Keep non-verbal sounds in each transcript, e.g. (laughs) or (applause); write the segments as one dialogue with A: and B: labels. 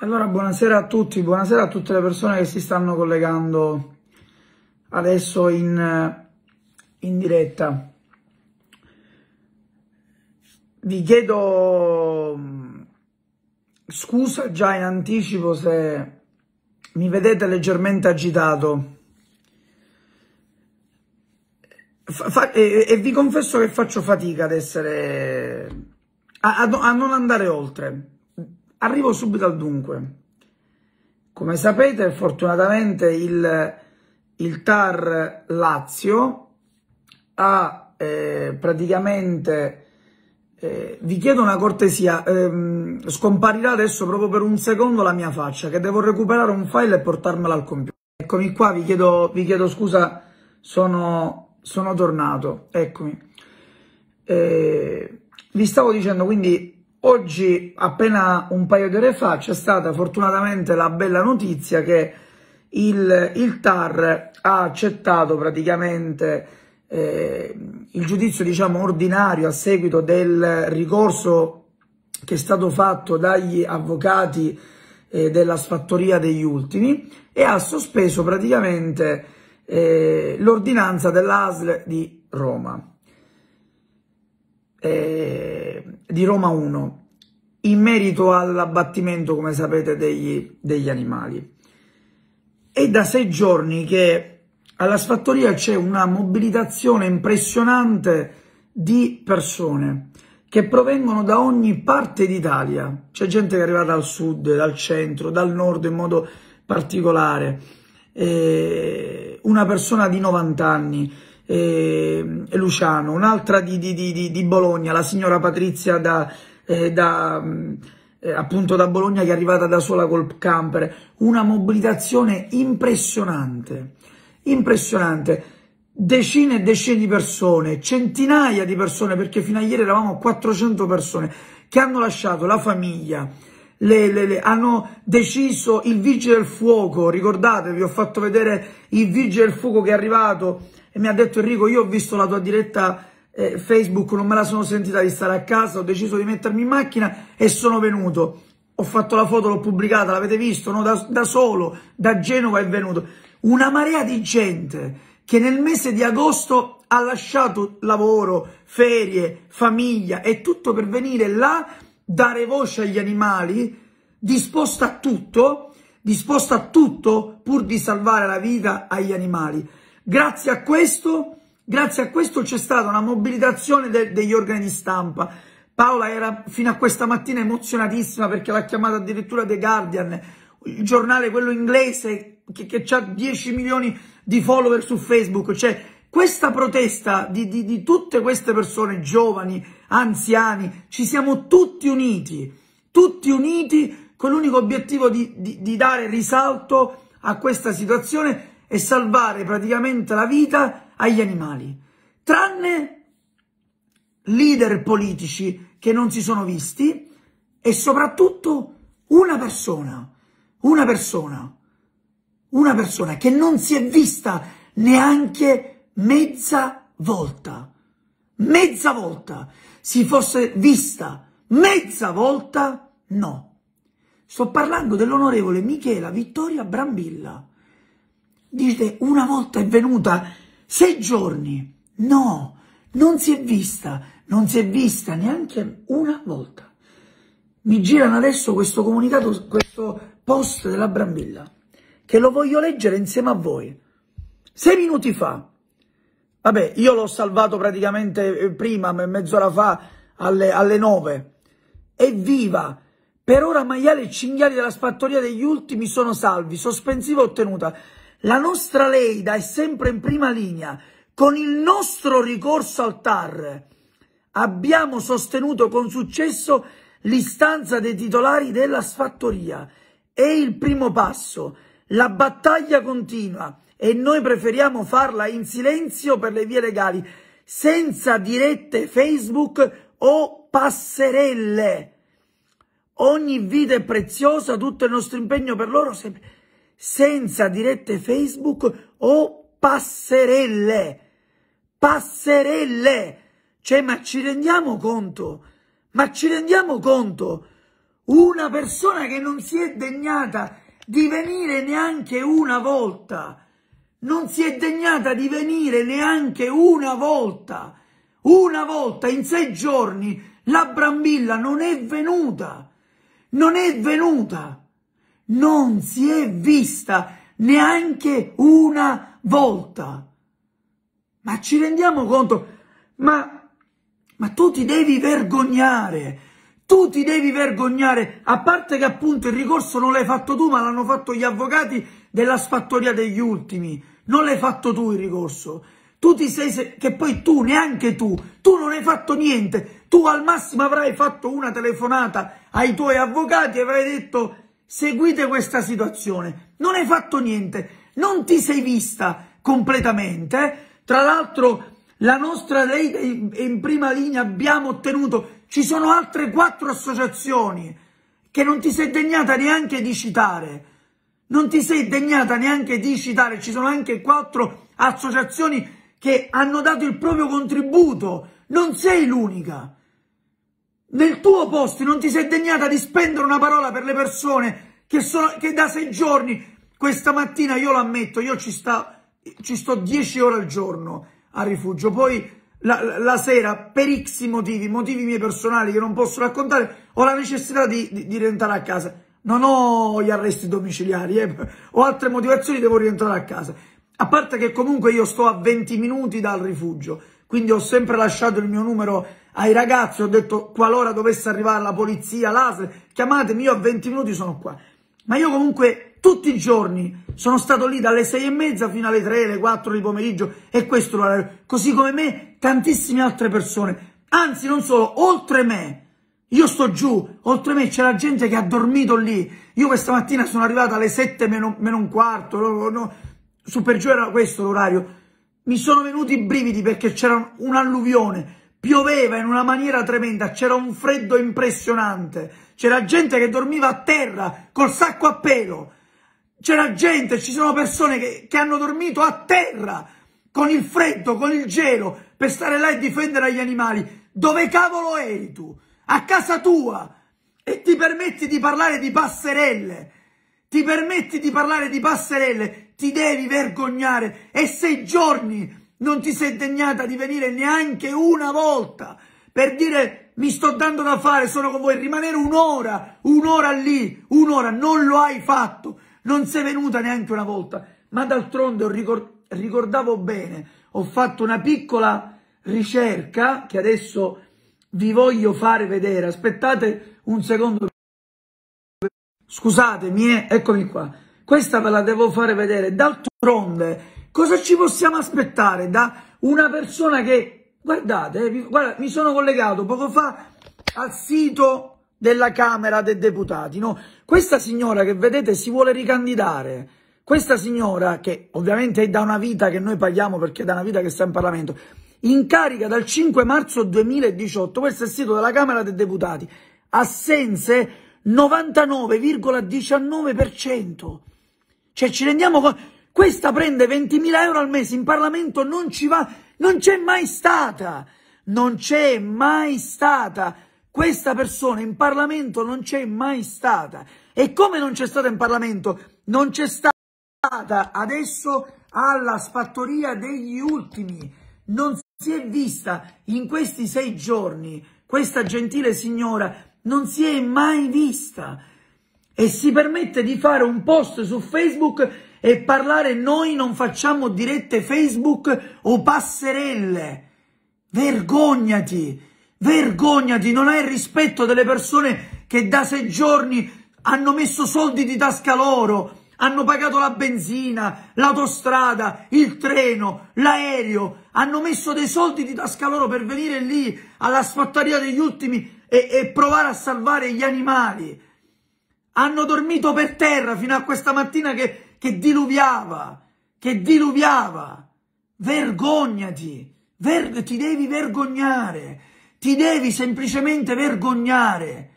A: Allora, buonasera a tutti, buonasera a tutte le persone che si stanno collegando adesso in, in diretta. Vi chiedo mm, scusa già in anticipo se mi vedete leggermente agitato. Fa e, e, vi confesso che faccio fatica ad essere... a, a, a non andare oltre Arrivo subito al dunque. Come sapete, fortunatamente il, il TAR Lazio ha eh, praticamente... Eh, vi chiedo una cortesia, ehm, scomparirà adesso proprio per un secondo la mia faccia, che devo recuperare un file e portarmela al computer. Eccomi qua, vi chiedo, vi chiedo scusa, sono, sono, tornato, eccomi. Eh, vi stavo dicendo quindi Oggi, appena un paio di ore fa, c'è stata fortunatamente la bella notizia che il, il TAR ha accettato praticamente eh, il giudizio diciamo, ordinario a seguito del ricorso che è stato fatto dagli avvocati eh, della sfattoria degli ultimi e ha sospeso praticamente eh, l'ordinanza dell'ASL di Roma. Eh, di Roma 1 in merito all'abbattimento, come sapete, degli, degli animali. È da sei giorni che alla sfattoria c'è una mobilitazione impressionante di persone che provengono da ogni parte d'Italia. C'è gente che arriva dal sud, dal centro, dal nord in modo particolare. Eh, una persona di 90 anni eh, Luciano, un'altra di, di, di, di, Bologna, la signora Patrizia da, eh, da mm, eh, appunto da Bologna che è arrivata da sola col camper, una mobilitazione impressionante, impressionante decine e decine di persone, centinaia di persone, perché fino a ieri eravamo 400 persone, che hanno lasciato la famiglia, le, le, le, hanno deciso il vigile del fuoco, ricordatevi, ho fatto vedere il vigile del fuoco che è arrivato e mi ha detto Enrico io ho visto la tua diretta eh, Facebook, non me la sono sentita di stare a casa, ho deciso di mettermi in macchina e sono venuto. Ho fatto la foto, l'ho pubblicata, l'avete visto, no? da, da solo, da Genova è venuto. Una marea di gente che nel mese di agosto ha lasciato lavoro, ferie, famiglia e tutto per venire là, dare voce agli animali, disposta a tutto, disposta a tutto pur di salvare la vita agli animali. Grazie a questo, grazie a questo c'è stata una mobilitazione de degli organi di stampa. Paola era fino a questa mattina emozionatissima perché l'ha chiamata addirittura The Guardian, il giornale quello inglese che, che ha 10 milioni di follower su Facebook. Cioè, questa protesta di, di, di tutte queste persone, giovani, anziani, ci siamo tutti uniti, tutti uniti con l'unico obiettivo di, di, di dare risalto a questa situazione e salvare praticamente la vita agli animali, tranne leader politici che non si sono visti e soprattutto una persona, una persona, una persona che non si è vista neanche mezza volta, mezza volta, si fosse vista mezza volta, no. Sto parlando dell'onorevole Michela Vittoria Brambilla Dite, una volta è venuta sei giorni. No, non si è vista, non si è vista neanche una volta. Mi girano adesso questo comunicato, questo post della Brambilla, che lo voglio leggere insieme a voi. Sei minuti fa. Vabbè, io l'ho salvato praticamente eh, prima, mezz'ora fa, alle, alle nove. Evviva! Per ora maiale e cinghiali della spattoria degli ultimi sono salvi, sospensiva ottenuta. La nostra Leida è sempre in prima linea. Con il nostro ricorso al TAR abbiamo sostenuto con successo l'istanza dei titolari della sfattoria. È il primo passo. La battaglia continua e noi preferiamo farla in silenzio per le vie legali, senza dirette Facebook o passerelle. Ogni vita è preziosa, tutto il nostro impegno per loro sempre senza dirette Facebook o passerelle. Passerelle! Cioè, ma ci rendiamo conto? Ma ci rendiamo conto? Una persona che non si è degnata di venire neanche una volta. Non si è degnata di venire neanche una volta. Una volta in sei giorni la Brambilla non è venuta. Non è venuta non si è vista neanche una volta. Ma ci rendiamo conto? Ma, ma tu ti devi vergognare, tu ti devi vergognare, a parte che appunto il ricorso non l'hai fatto tu, ma l'hanno fatto gli avvocati della sfattoria degli ultimi. Non l'hai fatto tu il ricorso. Tu ti sei, che poi tu, neanche tu, tu non hai fatto niente. Tu al massimo avrai fatto una telefonata ai tuoi avvocati e avrai detto seguite questa situazione, non hai fatto niente, non ti sei vista completamente, tra l'altro la nostra lei è in prima linea, abbiamo ottenuto, ci sono altre quattro associazioni che non ti sei degnata neanche di citare, non ti sei degnata neanche di citare, ci sono anche quattro associazioni che hanno dato il proprio contributo, non sei l'unica nel tuo posto non ti sei degnata di spendere una parola per le persone che, sono, che da sei giorni, questa mattina io lo ammetto, io ci, sta, ci sto dieci ore al giorno al rifugio, poi la, la, sera per x motivi, motivi miei personali che non posso raccontare, ho la necessità di, di, di rientrare a casa. Non ho gli arresti domiciliari, eh. ho altre motivazioni, devo rientrare a casa. A parte che comunque io sto a 20 minuti dal rifugio, quindi ho sempre lasciato il mio numero ai ragazzi, ho detto qualora dovesse arrivare la polizia, l'ASL, chiamatemi, io a 20 minuti sono qua. Ma io comunque tutti i giorni sono stato lì dalle 6 e mezza fino alle 3, alle 4 di pomeriggio e questo l'orario. Così come me, tantissime altre persone. Anzi, non solo, oltre me. Io sto giù, oltre me c'è la gente che ha dormito lì. Io questa mattina sono arrivata alle 7 meno, meno un quarto, no, no. su per giù era questo l'orario. Mi sono venuti i brividi perché c'era un'alluvione Pioveva in una maniera tremenda, c'era un freddo impressionante, c'era gente che dormiva a terra col sacco a pelo, c'era gente, ci sono persone che, che, hanno dormito a terra con il freddo, con il gelo, per stare là e difendere gli animali. Dove cavolo eri tu? A casa tua! E ti permetti di parlare di passerelle! Ti permetti di parlare di passerelle! Ti devi vergognare! E sei giorni non ti sei degnata di venire neanche una volta per dire mi sto dando da fare, sono con voi, rimanere un'ora, un'ora lì, un'ora, non lo hai fatto, non sei venuta neanche una volta, ma d'altronde ricordavo bene, ho fatto una piccola ricerca che adesso vi voglio fare vedere, aspettate un secondo, scusatemi, eh, eccomi qua, questa ve la devo fare vedere, d'altronde Cosa ci possiamo aspettare da una persona che, guardate, eh, guarda, mi sono collegato poco fa al sito della Camera dei Deputati. No? Questa signora che vedete si vuole ricandidare. Questa signora, che ovviamente è da una vita che noi paghiamo perché è da una vita che sta in Parlamento, in carica dal 5 marzo 2018, questo è il sito della Camera dei Deputati, assenze 99,19%. Cioè ci rendiamo conto... Questa prende 20.000 euro al mese in Parlamento, non ci va, non c'è mai stata, non c'è mai stata. Questa persona in Parlamento non c'è mai stata. E come non c'è stata in Parlamento? Non c'è stata adesso alla spattoria degli ultimi. Non si è vista in questi sei giorni. Questa gentile signora non si è mai vista. E si permette di fare un post su Facebook e parlare noi non facciamo dirette Facebook o passerelle. Vergognati, vergognati, non hai rispetto delle persone che da sei giorni hanno messo soldi di tasca loro, hanno pagato la benzina, l'autostrada, il treno, l'aereo, hanno messo dei soldi di tasca loro per venire lì alla sfattoria degli ultimi e, e provare a salvare gli animali. Hanno dormito per terra fino a questa mattina che che diluviava, che diluviava. Vergognati, ver ti devi vergognare, ti devi semplicemente vergognare.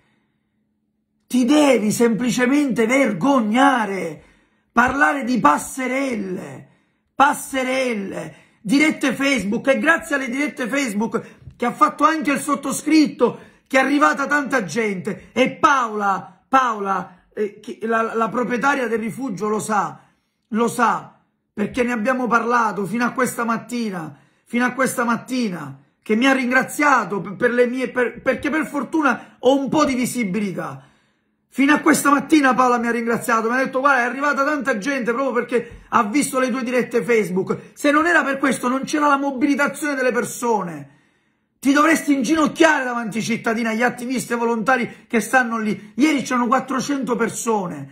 A: Ti devi semplicemente vergognare. Parlare di passerelle, passerelle, dirette Facebook e grazie alle dirette Facebook che ha fatto anche il sottoscritto, che è arrivata tanta gente. E Paola, Paola, eh, la, la proprietaria del rifugio lo sa, lo sa, perché ne abbiamo parlato fino a questa mattina, fino a questa mattina, che mi ha ringraziato per le mie, per, perché per fortuna ho un po' di visibilità. Fino a questa mattina Paola mi ha ringraziato, mi ha detto guarda è arrivata tanta gente proprio perché ha visto le tue dirette Facebook, se non era per questo non c'era la mobilitazione delle persone, ti dovresti inginocchiare davanti ai cittadini, agli attivisti e volontari che stanno lì. Ieri c'erano 400 persone,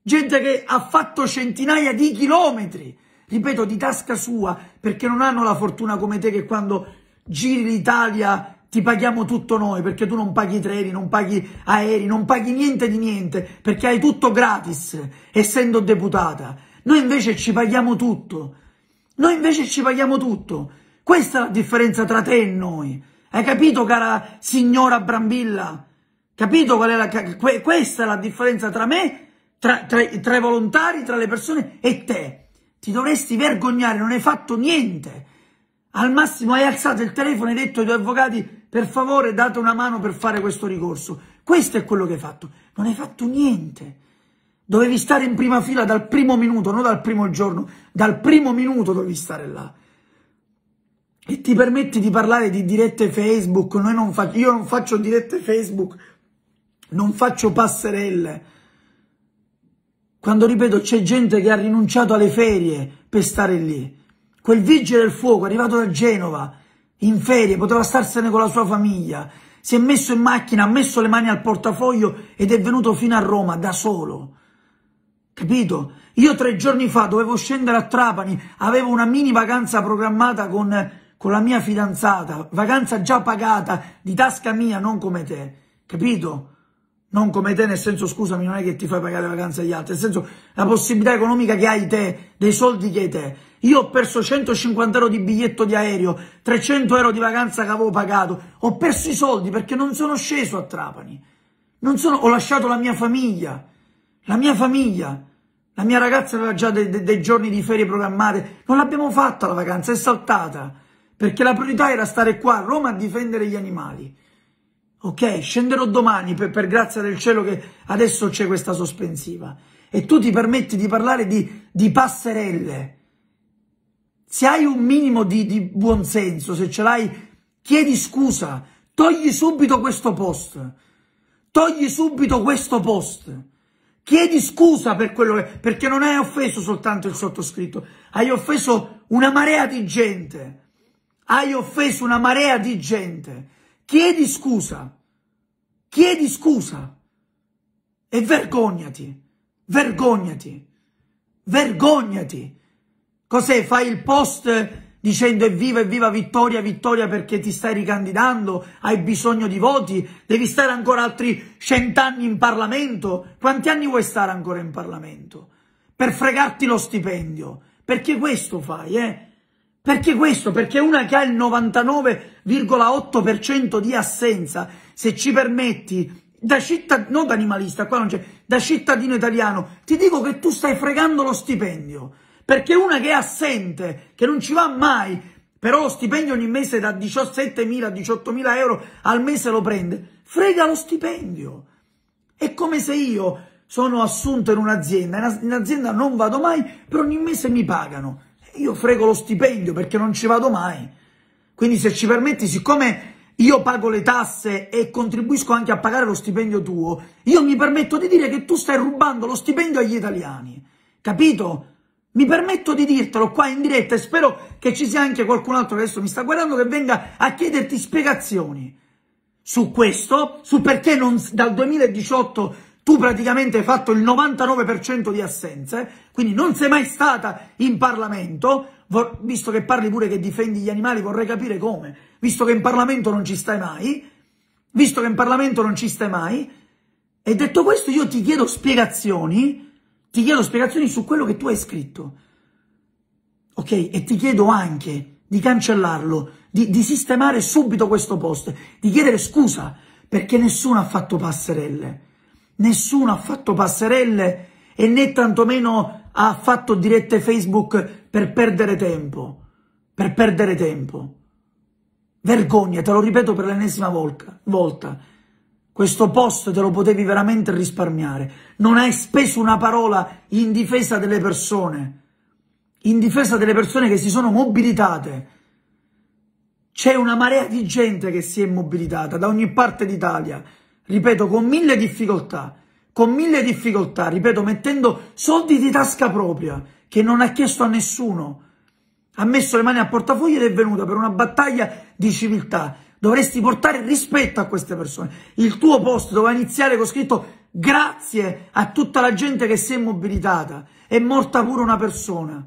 A: gente che ha fatto centinaia di chilometri, ripeto, di tasca sua, perché non hanno la fortuna come te che quando giri l'Italia ti paghiamo tutto noi, perché tu non paghi treni, non paghi aerei, non paghi niente di niente, perché hai tutto gratis, essendo deputata. Noi invece ci paghiamo tutto. Noi invece ci paghiamo tutto. Questa è la differenza tra te e noi. Hai capito, cara signora Brambilla? Capito qual è la... questa è la differenza tra me, tra, tra, tra i volontari, tra le persone e te. Ti dovresti vergognare, non hai fatto niente. Al massimo hai alzato il telefono e hai detto ai tuoi avvocati per favore date una mano per fare questo ricorso. Questo è quello che hai fatto. Non hai fatto niente. Dovevi stare in prima fila dal primo minuto, non dal primo giorno, dal primo minuto dovevi stare là e ti permetti di parlare di dirette Facebook, non io non faccio dirette Facebook, non faccio passerelle. Quando ripeto c'è gente che ha rinunciato alle ferie per stare lì. Quel vigile del fuoco arrivato da Genova, in ferie, poteva starsene con la sua famiglia, si è messo in macchina, ha messo le mani al portafoglio ed è venuto fino a Roma da solo. Capito? Io tre giorni fa dovevo scendere a Trapani, avevo una mini vacanza programmata con con la mia fidanzata, vacanza già pagata, di tasca mia, non come te, capito? Non come te, nel senso, scusami, non è che ti fai pagare le vacanze agli altri, nel senso, la possibilità economica che hai te, dei soldi che hai te. Io ho perso 150 euro di biglietto di aereo, 300 euro di vacanza che avevo pagato, ho perso i soldi perché non sono sceso a Trapani, Non sono, ho lasciato la mia famiglia, la mia famiglia, la mia ragazza aveva già dei, dei giorni di ferie programmate, non l'abbiamo fatta la vacanza, è saltata perché la priorità era stare qua a Roma a difendere gli animali. Ok, scenderò domani per, per grazia del cielo che adesso c'è questa sospensiva. E tu ti permetti di parlare di, di passerelle. Se hai un minimo di, di buonsenso, se ce l'hai, chiedi scusa, togli subito questo post. Togli subito questo post. Chiedi scusa per quello che... perché non hai offeso soltanto il sottoscritto, hai offeso una marea di gente. Hai offeso una marea di gente. Chiedi scusa. Chiedi scusa. E vergognati. Vergognati. Vergognati. Cos'è? Fai il post dicendo evviva, evviva vittoria, vittoria perché ti stai ricandidando, hai bisogno di voti, devi stare ancora altri cent'anni in Parlamento. Quanti anni vuoi stare ancora in Parlamento? Per fregarti lo stipendio. Perché questo fai, eh? Perché questo? Perché una che ha il 99,8% di assenza, se ci permetti, da cittadino, non da animalista, qua non c'è, da cittadino italiano, ti dico che tu stai fregando lo stipendio. Perché una che è assente, che non ci va mai, però lo stipendio ogni mese da 17.000 a 18.000 euro al mese lo prende, frega lo stipendio. È come se io sono assunto in un'azienda, in un'azienda non vado mai, però ogni mese mi pagano io frego lo stipendio perché non ci vado mai. Quindi se ci permetti, siccome io pago le tasse e contribuisco anche a pagare lo stipendio tuo, io mi permetto di dire che tu stai rubando lo stipendio agli italiani. Capito? Mi permetto di dirtelo qua in diretta e spero che ci sia anche qualcun altro che adesso mi sta guardando che venga a chiederti spiegazioni su questo, su perché non, dal 2018 tu praticamente hai fatto il 99% di assenze, quindi non sei mai stata in Parlamento, visto che parli pure che difendi gli animali, vorrei capire come, visto che in Parlamento non ci stai mai, visto che in Parlamento non ci stai mai, e detto questo io ti chiedo spiegazioni, ti chiedo spiegazioni su quello che tu hai scritto, ok? E ti chiedo anche di cancellarlo, di, di sistemare subito questo post, di chiedere scusa, perché nessuno ha fatto passerelle, nessuno ha fatto passerelle e né tantomeno ha fatto dirette Facebook per perdere tempo. Per perdere tempo. Vergogna, te lo ripeto per l'ennesima volta. Questo post te lo potevi veramente risparmiare. Non hai speso una parola in difesa delle persone. In difesa delle persone che si sono mobilitate. C'è una marea di gente che si è mobilitata da ogni parte d'Italia. Ripeto, con mille difficoltà con mille difficoltà, ripeto, mettendo soldi di tasca propria, che non ha chiesto a nessuno. Ha messo le mani al portafoglio ed è venuta per una battaglia di civiltà. Dovresti portare rispetto a queste persone. Il tuo post doveva iniziare con scritto grazie a tutta la gente che si è mobilitata. È morta pure una persona.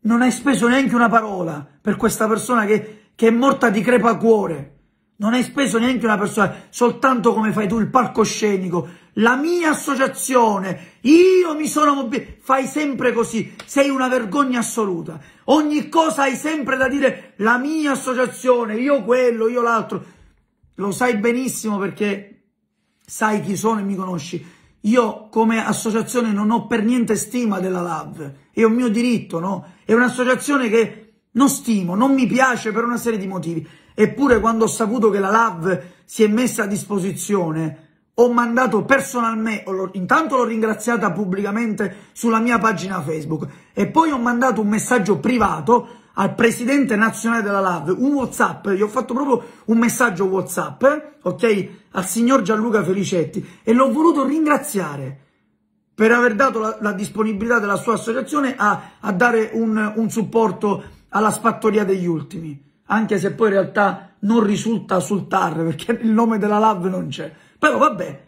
A: Non hai speso neanche una parola per questa persona che, che è morta di crepacuore. Non hai speso neanche una persona, soltanto come fai tu il palcoscenico. La mia associazione, io mi sono mobilitato. Fai sempre così, sei una vergogna assoluta. Ogni cosa hai sempre da dire la mia associazione, io quello, io l'altro. Lo sai benissimo perché sai chi sono e mi conosci. Io come associazione non ho per niente stima della LAV, è un mio diritto, no? È un'associazione che non stimo, non mi piace per una serie di motivi. Eppure quando ho saputo che la LAV si è messa a disposizione, ho mandato personalmente, intanto l'ho ringraziata pubblicamente sulla mia pagina Facebook e poi ho mandato un messaggio privato al presidente nazionale della LAV, un Whatsapp, gli ho fatto proprio un messaggio Whatsapp, ok, al signor Gianluca Felicetti e l'ho voluto ringraziare per aver dato la, la disponibilità della sua associazione a, a dare un, un supporto alla spattoria degli ultimi anche se poi in realtà non risulta sul TAR perché il nome della LAV non c'è. Però vabbè,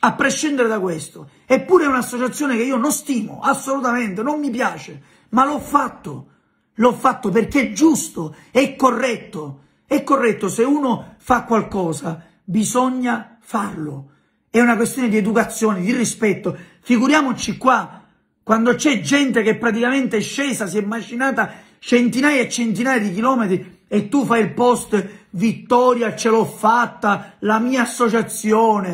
A: a prescindere da questo, eppure è un'associazione che io non stimo assolutamente, non mi piace, ma l'ho fatto, l'ho fatto perché è giusto, è corretto, è corretto, se uno fa qualcosa bisogna farlo, è una questione di educazione, di rispetto, figuriamoci qua, quando c'è gente che praticamente è scesa, si è macinata centinaia e centinaia di chilometri e tu fai il post vittoria ce l'ho fatta, la mia associazione,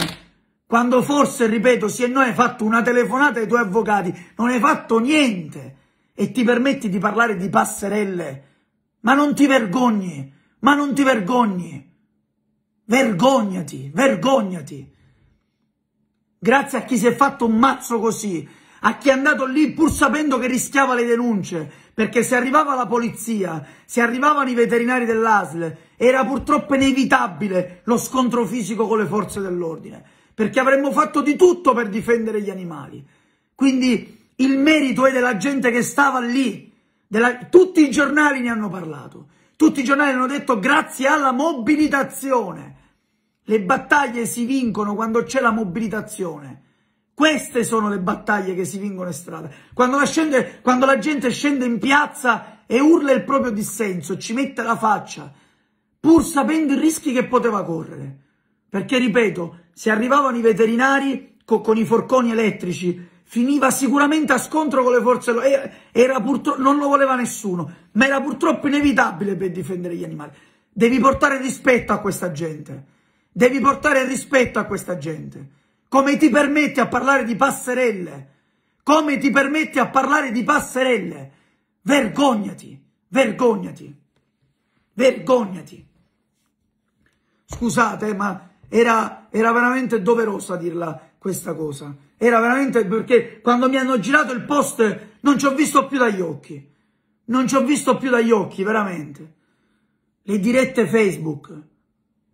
A: quando forse, ripeto, se noi hai fatto una telefonata ai tuoi avvocati, non hai fatto niente e ti permetti di parlare di passerelle, ma non ti vergogni, ma non ti vergogni, vergognati, vergognati. Grazie a chi si è fatto un mazzo così, a chi è andato lì pur sapendo che rischiava le denunce, perché se arrivava la polizia, se arrivavano i veterinari dell'ASL, era purtroppo inevitabile lo scontro fisico con le forze dell'ordine, perché avremmo fatto di tutto per difendere gli animali. Quindi il merito è della gente che stava lì, della... tutti i giornali ne hanno parlato, tutti i giornali hanno detto grazie alla mobilitazione. Le battaglie si vincono quando c'è la mobilitazione queste sono le battaglie che si vincono in strada. Quando la, scende, quando la gente scende in piazza e urla il proprio dissenso, ci mette la faccia, pur sapendo i rischi che poteva correre. Perché, ripeto, se arrivavano i veterinari co con i forconi elettrici, finiva sicuramente a scontro con le forze era, era non lo voleva nessuno, ma era purtroppo inevitabile per difendere gli animali. Devi portare rispetto a questa gente. Devi portare rispetto a questa gente. Come ti permetti a parlare di passerelle? Come ti permetti a parlare di passerelle? Vergognati, vergognati, vergognati. Scusate, ma era, era veramente doverosa dirla questa cosa. Era veramente perché quando mi hanno girato il post non ci ho visto più dagli occhi. Non ci ho visto più dagli occhi, veramente. Le dirette Facebook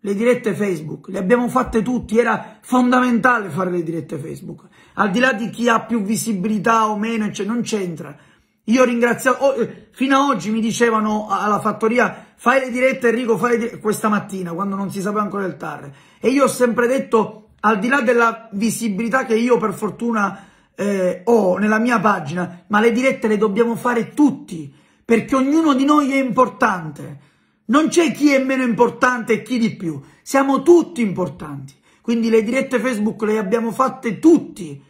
A: le dirette Facebook, le abbiamo fatte tutti, era fondamentale fare le dirette Facebook. Al di là di chi ha più visibilità o meno, cioè, non c'entra. Io ringrazio, oh, eh, fino ad oggi mi dicevano alla fattoria fai le dirette Enrico, fai le dirette, questa mattina quando non si sapeva ancora il TAR. E io ho sempre detto, al di là della visibilità che io per fortuna eh, ho nella mia pagina, ma le dirette le dobbiamo fare tutti, perché ognuno di noi è importante non c'è chi è meno importante e chi di più. Siamo tutti importanti. Quindi le dirette Facebook le abbiamo fatte tutti.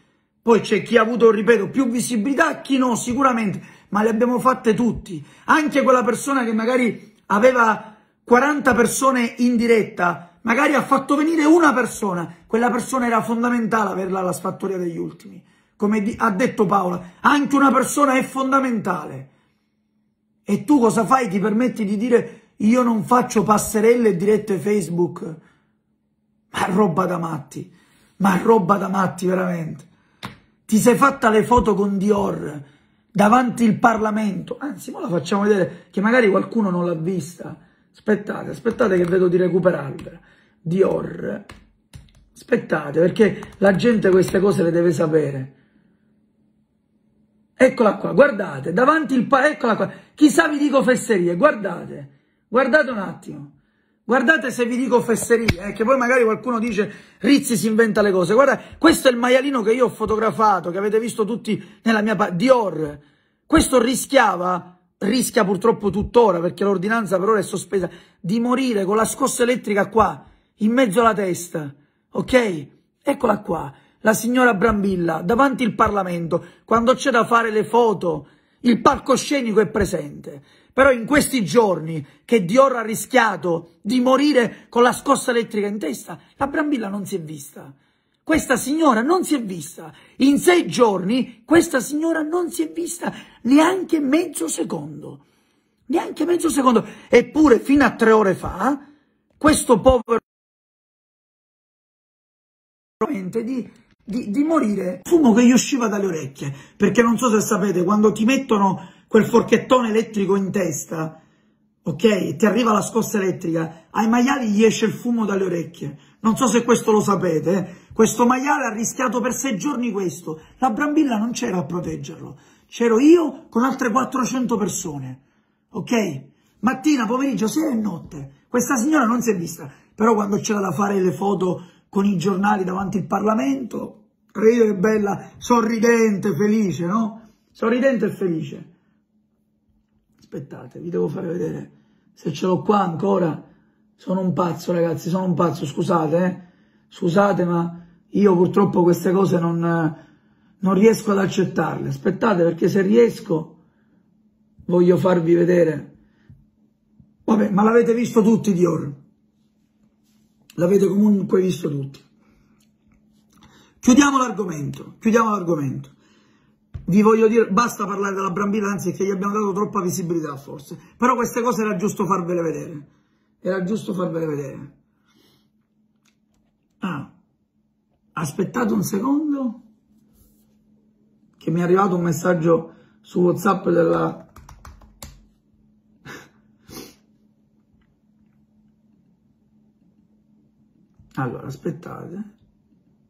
A: Poi c'è chi ha avuto, ripeto, più visibilità, chi no, sicuramente, ma le abbiamo fatte tutti. Anche quella persona che magari aveva 40 persone in diretta, magari ha fatto venire una persona. Quella persona era fondamentale averla alla sfattoria degli ultimi. Come ha detto Paola, anche una persona è fondamentale. E tu cosa fai? Ti permetti di dire io non faccio passerelle e dirette Facebook. Ma roba da matti. Ma roba da matti, veramente. Ti sei fatta le foto con Dior davanti il Parlamento. Anzi, ora la facciamo vedere, che magari qualcuno non l'ha vista. Aspettate, aspettate che vedo di recuperarvela. Dior. Aspettate, perché la gente queste cose le deve sapere. Eccola qua, guardate, davanti il... Eccola qua. Chissà vi dico fesserie, guardate. Guardate un attimo. Guardate se vi dico fesserie, eh, che poi magari qualcuno dice Rizzi si inventa le cose. Guarda, questo è il maialino che io ho fotografato, che avete visto tutti nella mia... parte, Dior. Questo rischiava, rischia purtroppo tuttora, perché l'ordinanza per ora è sospesa, di morire con la scossa elettrica qua, in mezzo alla testa. Ok? Eccola qua, la signora Brambilla, davanti al Parlamento, quando c'è da fare le foto, il palcoscenico è presente. Però in questi giorni che Dior ha rischiato di morire con la scossa elettrica in testa, la Brambilla non si è vista. Questa signora non si è vista. In sei giorni questa signora non si è vista neanche mezzo secondo. Neanche mezzo secondo. Eppure fino a tre ore fa questo povero di, di, di morire fumo che gli usciva dalle orecchie perché non so se sapete quando ti mettono quel forchettone elettrico in testa, ok? E Ti arriva la scossa elettrica, ai maiali gli esce il fumo dalle orecchie. Non so se questo lo sapete, eh? questo maiale ha rischiato per sei giorni questo. La Brambilla non c'era a proteggerlo, c'ero io con altre 400 persone, ok? Mattina, pomeriggio, sera e notte. Questa signora non si è vista, però quando c'era da fare le foto con i giornali davanti al Parlamento, credo bella, sorridente, felice, no? Sorridente e felice aspettate, vi devo fare vedere se ce l'ho qua ancora. Sono un pazzo, ragazzi, sono un pazzo, scusate, eh. Scusate, ma io purtroppo queste cose non, non riesco ad accettarle. Aspettate, perché se riesco voglio farvi vedere. Vabbè, ma l'avete visto tutti Dior. L'avete comunque visto tutti. Chiudiamo l'argomento, chiudiamo l'argomento vi voglio dire, basta parlare della Brambilla, anzi che gli abbiamo dato troppa visibilità forse, però queste cose era giusto farvele vedere, era giusto farvele vedere. Ah, aspettate un secondo, che mi è arrivato un messaggio su Whatsapp della... (laughs) Allora, aspettate,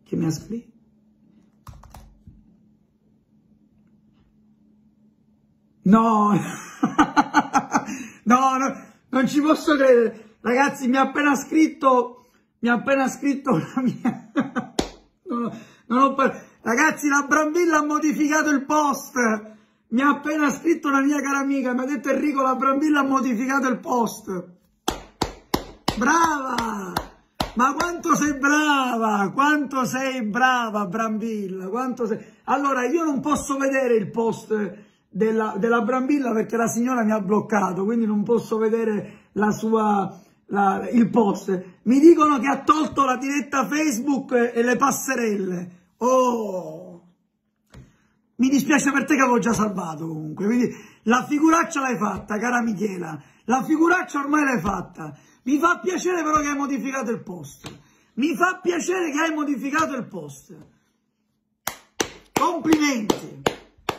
A: che mi ha scritto? No, (laughs) no, no, non ci posso credere. Ragazzi, mi ha appena scritto, mi ha appena scritto la mia... (laughs) non, non ho... Ragazzi, la Brambilla ha modificato il post. Mi ha appena scritto una mia cara amica, mi ha detto Enrico, la Brambilla ha modificato il post. Brava! Ma quanto sei brava! Quanto sei brava, Brambilla! Quanto sei... Allora, io non posso vedere il post della, della Brambilla perché la signora mi ha bloccato, quindi non posso vedere la sua, la, il post. Mi dicono che ha tolto la diretta Facebook e, e le passerelle. Oh! Mi dispiace per te che avevo già salvato comunque, quindi la figuraccia l'hai fatta, cara Michela. La figuraccia ormai l'hai fatta. Mi fa piacere però che hai modificato il post. Mi fa piacere che hai modificato il post. Complimenti.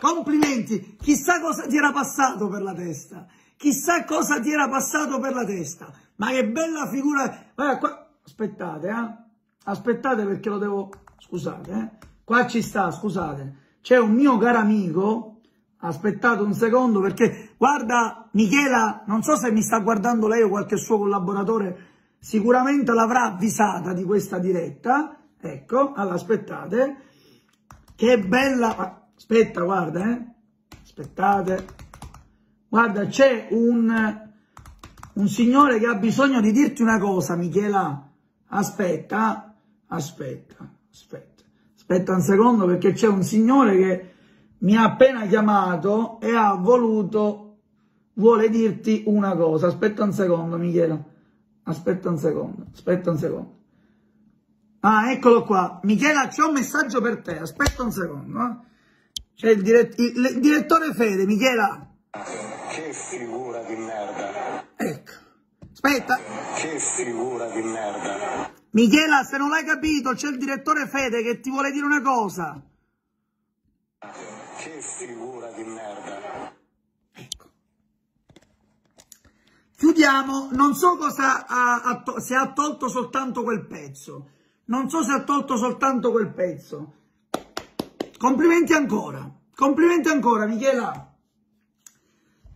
A: Complimenti, chissà cosa ti era passato per la testa. Chissà cosa ti era passato per la testa. Ma che bella figura. Guarda, qua... Aspettate, eh. Aspettate perché lo devo... Scusate, eh. Qua ci sta, scusate. C'è un mio caro amico. Aspettate un secondo perché... Guarda, Michela, non so se mi sta guardando lei o qualche suo collaboratore. Sicuramente l'avrà avvisata di questa diretta. Ecco, allora aspettate. Che bella aspetta, guarda, eh? aspettate, guarda, c'è un, un signore che ha bisogno di dirti una cosa, Michela, aspetta, aspetta, aspetta, aspetta un secondo perché c'è un signore che mi ha appena chiamato e ha voluto, vuole dirti una cosa, aspetta un secondo Michela, aspetta un secondo, aspetta un secondo. Ah, eccolo qua. Michela, c'è un messaggio per te. Aspetta un secondo. Eh. C'è il, dirett il, il, direttore Fede, Michela. Che figura di merda. Ecco. Aspetta. Che figura di merda. Michela, se non l'hai capito, c'è il direttore Fede che ti vuole dire una cosa. Che figura di merda. Ecco. Chiudiamo. Non so cosa ha, ha se ha tolto soltanto quel pezzo. Non so se ha tolto soltanto quel pezzo Complimenti ancora, complimenti ancora Michela.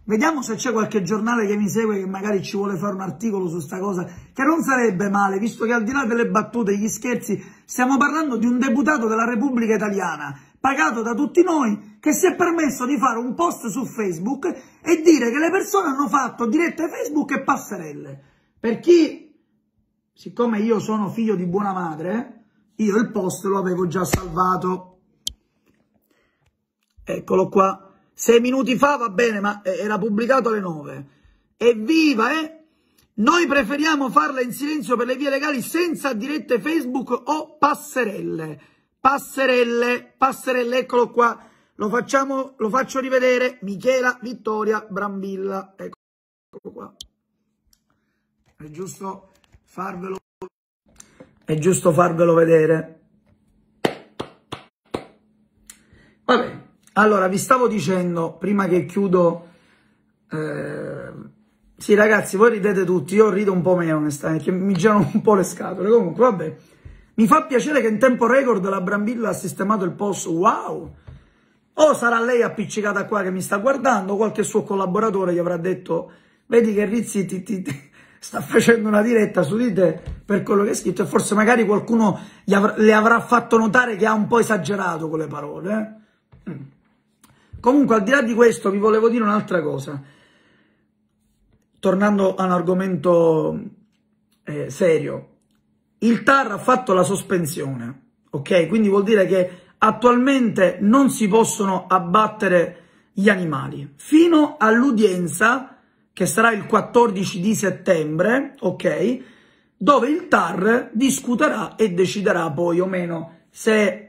A: Vediamo se c'è qualche giornale che mi segue che magari ci vuole fare un articolo su sta cosa, che non sarebbe male, visto che al di là delle battute e gli scherzi, stiamo parlando di un deputato della Repubblica Italiana, pagato da tutti noi, che si è permesso di fare un post su Facebook e dire che le persone hanno fatto dirette Facebook e passerelle. Per chi, siccome io sono figlio di buona madre, io il post lo avevo già salvato. Eccolo qua. Sei minuti fa va bene, ma eh, era pubblicato alle 9. Evviva, eh? Noi preferiamo farla in silenzio per le vie legali senza dirette Facebook o passerelle. Passerelle, passerelle, eccolo qua. Lo, facciamo, lo faccio rivedere. Michela Vittoria Brambilla. Ecco eccolo qua. È giusto farvelo, è giusto farvelo vedere. Vabbè, allora, vi stavo dicendo, prima che chiudo... Eh, sì, ragazzi, voi ridete tutti, io rido un po' meno, onestamente, mi girano un po' le scatole. Comunque, vabbè. Mi fa piacere che in tempo record la Brambilla ha sistemato il post. Wow! O oh, sarà lei appiccicata qua che mi sta guardando, o qualche suo collaboratore gli avrà detto vedi che Rizzi ti, ti, ti (laughs) sta facendo una diretta su di te per quello che è scritto e forse magari qualcuno av le avrà fatto notare che ha un po' esagerato con le parole. Eh? Mm. Comunque, al di là di questo, vi volevo dire un'altra cosa. Tornando a un argomento eh, serio. Il TAR ha fatto la sospensione, ok? Quindi vuol dire che attualmente non si possono abbattere gli animali. Fino all'udienza, che sarà il 14 di settembre, ok? Dove il TAR discuterà e deciderà poi o meno se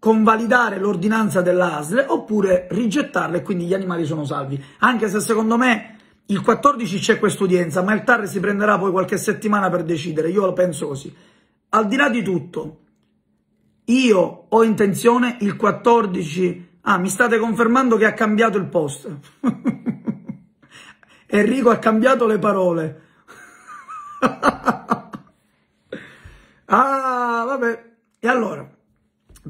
A: convalidare l'ordinanza dell'ASL oppure rigettarla e quindi gli animali sono salvi. Anche se secondo me il 14 c'è quest'udienza, ma il TAR si prenderà poi qualche settimana per decidere, io lo penso così. Al di là di tutto, io ho intenzione il 14... Ah, mi state confermando che ha cambiato il post. (laughs) Enrico ha cambiato le parole. (laughs) ah, vabbè. E allora,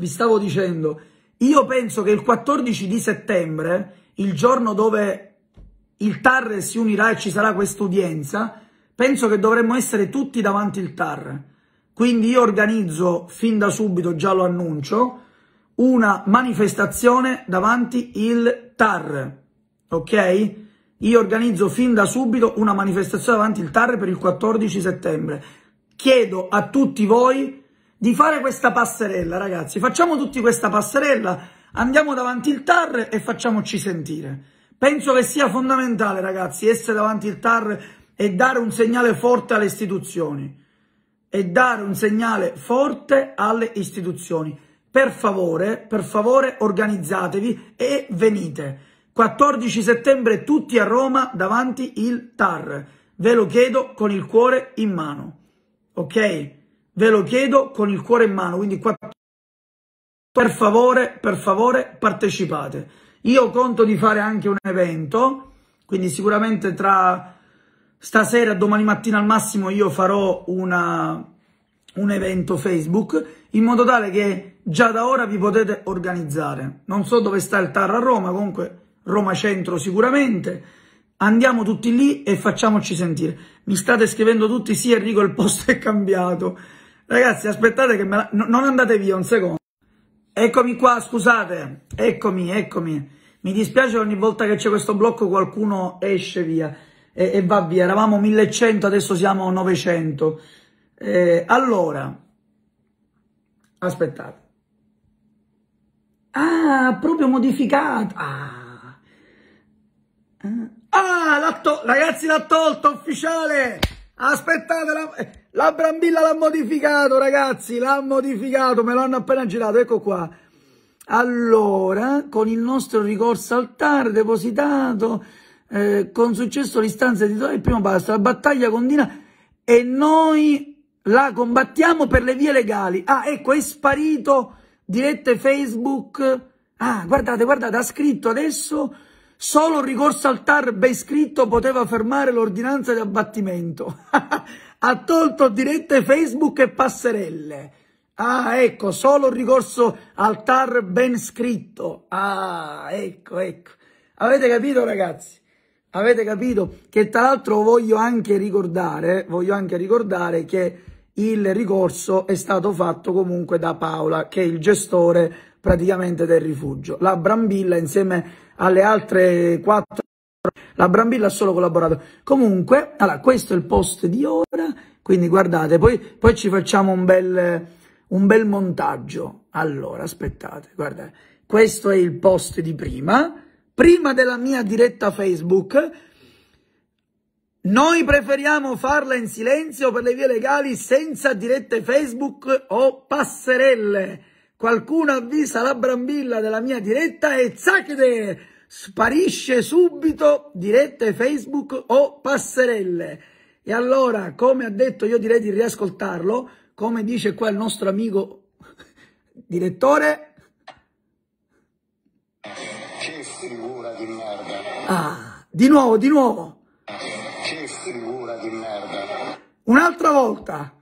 A: vi stavo dicendo, io penso che il 14 di settembre, il giorno dove il TAR si unirà e ci sarà quest'udienza, penso che dovremmo essere tutti davanti il TAR. Quindi io organizzo fin da subito, già lo annuncio, una manifestazione davanti il TAR, ok? Io organizzo fin da subito una manifestazione davanti il TAR per il 14 settembre. Chiedo a tutti voi di fare questa passerella, ragazzi. Facciamo tutti questa passerella, andiamo davanti il TAR e facciamoci sentire. Penso che sia fondamentale, ragazzi, essere davanti il TAR e dare un segnale forte alle istituzioni. E dare un segnale forte alle istituzioni. Per favore, per favore, organizzatevi e venite. 14 settembre tutti a Roma davanti il TAR. Ve lo chiedo con il cuore in mano. Ok? Ve lo chiedo con il cuore in mano, quindi qua, Per favore, per favore, partecipate. Io conto di fare anche un evento, quindi sicuramente tra stasera, e domani mattina al massimo io farò una, un evento Facebook in modo tale che già da ora vi potete organizzare. Non so dove sta il TAR a Roma, comunque Roma Centro sicuramente. Andiamo tutti lì e facciamoci sentire. Mi state scrivendo tutti, sì Enrico il posto è cambiato. Ragazzi, aspettate che me la... no, non andate via un secondo. Eccomi qua, scusate. Eccomi, eccomi. Mi dispiace ogni volta che c'è questo blocco qualcuno esce via e, e, va via. Eravamo 1100, adesso siamo 900. Eh, allora, aspettate. Ah, proprio modificato. Ah, ah l'ha ragazzi l'ha tolto, ufficiale. Aspettatela. Eh, la Brambilla l'ha modificato, ragazzi, l'ha modificato, me l'hanno appena girato, ecco qua. Allora, con il nostro ricorso al TAR depositato, eh, con successo l'istanza editoriale, il primo passo, la battaglia continua e noi la combattiamo per le vie legali. Ah, ecco, è sparito dirette Facebook. Ah, guardate, guardate, ha scritto adesso... Solo il ricorso al TAR ben scritto poteva fermare l'ordinanza di abbattimento. (laughs) ha tolto dirette Facebook e passerelle. Ah, ecco, solo ricorso al TAR ben scritto. Ah, ecco, ecco. Avete capito, ragazzi? Avete capito? Che tra l'altro voglio anche ricordare, voglio anche ricordare che il ricorso è stato fatto comunque da Paola, che è il gestore praticamente del rifugio. La Brambilla insieme alle altre quattro la Brambilla ha solo collaborato. Comunque, allora, questo è il post di ora, quindi guardate, poi, poi ci facciamo un bel, un bel montaggio. Allora, aspettate, guardate. Questo è il post di prima, prima della mia diretta Facebook. Noi preferiamo farla in silenzio per le vie legali senza dirette Facebook o passerelle. Qualcuno avvisa la Brambilla della mia diretta e zacchete! sparisce subito dirette Facebook o passerelle. E allora, come ha detto, io direi di riascoltarlo, come dice qua il nostro amico (laughs) direttore. Che figura di merda. Ah, di nuovo, di nuovo. Che figura di merda. Un'altra volta.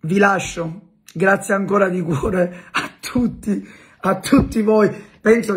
A: vi lascio, grazie ancora di cuore a tutti, a tutti voi. Penso che